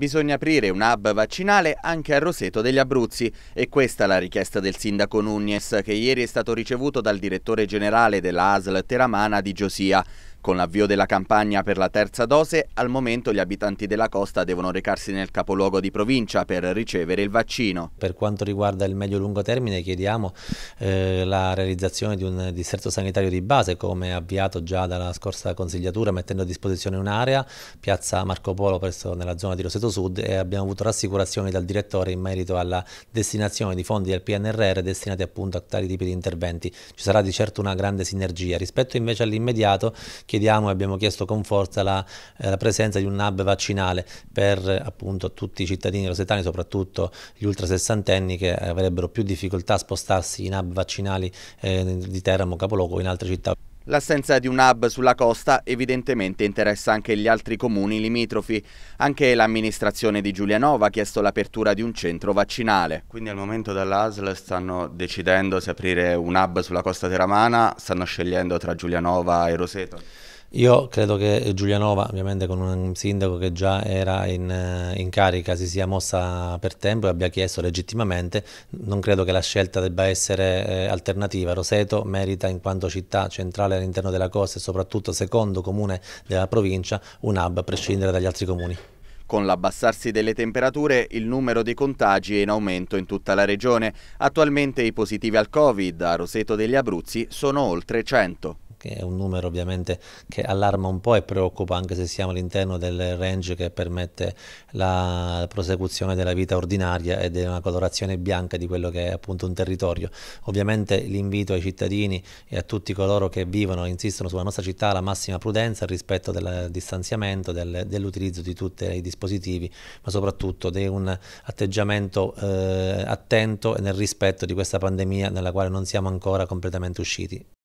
Bisogna aprire un hub vaccinale anche a Roseto degli Abruzzi e questa è la richiesta del sindaco Nunez che ieri è stato ricevuto dal direttore generale della ASL Teramana di Giosia. Con l'avvio della campagna per la terza dose, al momento gli abitanti della costa devono recarsi nel capoluogo di provincia per ricevere il vaccino. Per quanto riguarda il medio-lungo termine chiediamo eh, la realizzazione di un distretto sanitario di base come avviato già dalla scorsa consigliatura mettendo a disposizione un'area, piazza Marco Polo presso nella zona di Roseto Sud e abbiamo avuto rassicurazioni dal direttore in merito alla destinazione di fondi del PNRR destinati appunto a tali tipi di interventi. Ci sarà di certo una grande sinergia rispetto invece all'immediato chiediamo e abbiamo chiesto con forza la, eh, la presenza di un hub vaccinale per appunto, tutti i cittadini rosetani, soprattutto gli ultrasessantenni che avrebbero più difficoltà a spostarsi in hub vaccinali eh, di Teramo, Capoluogo o in altre città. L'assenza di un hub sulla costa evidentemente interessa anche gli altri comuni limitrofi. Anche l'amministrazione di Giulianova ha chiesto l'apertura di un centro vaccinale. Quindi al momento dall'ASL stanno decidendo se aprire un hub sulla costa teramana, stanno scegliendo tra Giulianova e Roseto. Io credo che Giulianova, ovviamente con un sindaco che già era in, eh, in, carica, si sia mossa per tempo e abbia chiesto legittimamente, non credo che la scelta debba essere eh, alternativa. Roseto merita in quanto città centrale all'interno della costa e soprattutto secondo comune della provincia un hub a prescindere dagli altri comuni. Con l'abbassarsi delle temperature il numero dei contagi è in aumento in tutta la regione. Attualmente i positivi al Covid a Roseto degli Abruzzi sono oltre 100 che è un numero ovviamente che allarma un po' e preoccupa anche se siamo all'interno del range che permette la prosecuzione della vita ordinaria ed è una colorazione bianca di quello che è appunto un territorio. Ovviamente l'invito ai cittadini e a tutti coloro che vivono e insistono sulla nostra città la massima prudenza rispetto del distanziamento, del, dell'utilizzo di tutti i dispositivi, ma soprattutto di un atteggiamento eh, attento e nel rispetto di questa pandemia nella quale non siamo ancora completamente usciti.